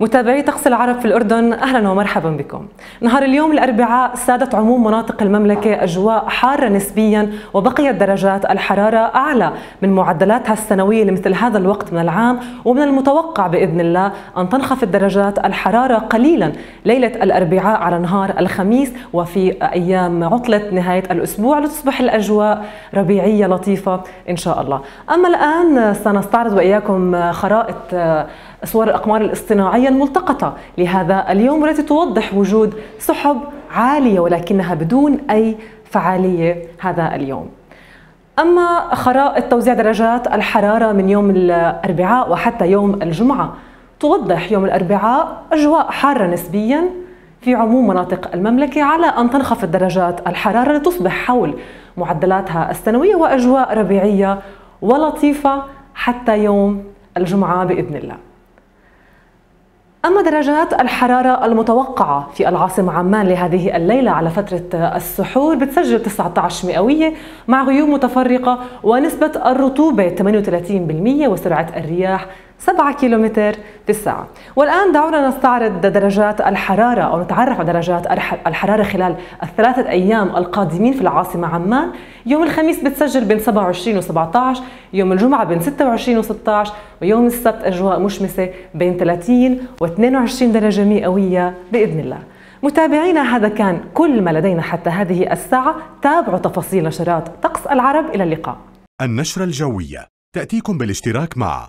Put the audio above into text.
متابعي طقس العرب في الأردن أهلا ومرحبا بكم نهار اليوم الأربعاء سادت عموم مناطق المملكة أجواء حارة نسبيا وبقيت درجات الحرارة أعلى من معدلاتها السنوية لمثل هذا الوقت من العام ومن المتوقع بإذن الله أن تنخفض درجات الحرارة قليلا ليلة الأربعاء على نهار الخميس وفي أيام عطلة نهاية الأسبوع لتصبح الأجواء ربيعية لطيفة إن شاء الله أما الآن سنستعرض وإياكم خرائط أسوار الأقمار الاصطناعية الملتقطة لهذا اليوم والتي توضح وجود سحب عالية ولكنها بدون أي فعالية هذا اليوم أما خرائط توزيع درجات الحرارة من يوم الأربعاء وحتى يوم الجمعة توضح يوم الأربعاء أجواء حارة نسبياً في عموم مناطق المملكة على أن تنخفض درجات الحرارة لتصبح حول معدلاتها السنوية وأجواء ربيعية ولطيفة حتى يوم الجمعة بإذن الله أما درجات الحرارة المتوقعة في العاصمة عمان لهذه الليلة على فترة السحور بتسجل 19 مئوية مع غيوم متفرقة ونسبة الرطوبة 38% وسرعة الرياح 7 كيلومتر بالساعة والآن دعونا نستعرض درجات الحرارة أو نتعرف على درجات الحرارة خلال الثلاثة أيام القادمين في العاصمة عمان يوم الخميس بتسجل بين 27 و17 يوم الجمعة بين 26 و16 ويوم السبت أجواء مشمسة بين 30 و22 درجة مئوية بإذن الله متابعينا هذا كان كل ما لدينا حتى هذه الساعة تابعوا تفاصيل نشرات طقس العرب إلى اللقاء النشرة الجوية تأتيكم بالاشتراك مع